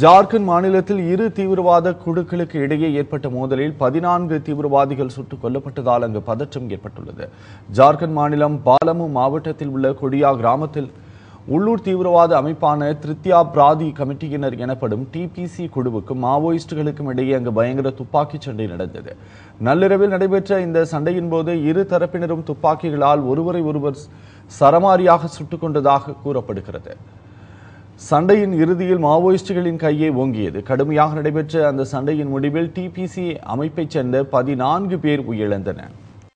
ஜார்க்கண்ட் மாநிலத்தில் இரு தீவிரவாத குழுக்களுக்கு இடையே ஏற்பட்ட மோதலில் பதினான்கு தீவிரவாதிகள் சுட்டுக் கொல்லப்பட்டதால் அங்கு பதற்றம் ஏற்பட்டுள்ளது ஜார்க்கண்ட் மாநிலம் பாலமு மாவட்டத்தில் உள்ள கொடியா கிராமத்தில் உள்ளூர் தீவிரவாத அமைப்பான திருத்தியா பிராதி கமிட்டியினர் எனப்படும் டிபிசி குழுவுக்கும் மாவோயிஸ்டுகளுக்கும் இடையே அங்கு பயங்கர துப்பாக்கி சண்டை நடந்தது நள்ளிரவில் நடைபெற்ற இந்த சண்டையின் போது இரு தரப்பினரும் துப்பாக்கிகளால் ஒருவரை ஒருவர் சரமாரியாக சுட்டுக் கொண்டதாக கூறப்படுகிறது சண்டையின் இறுதியில் மாவோயிஸ்டுகளின் கையை ஓங்கியது கடுமையாக நடைபெற்ற அந்த சண்டையின் முடிவில் டிபிசி அமைப்பைச் சேர்ந்த பதினான்கு பேர் உயிரிழந்தனர்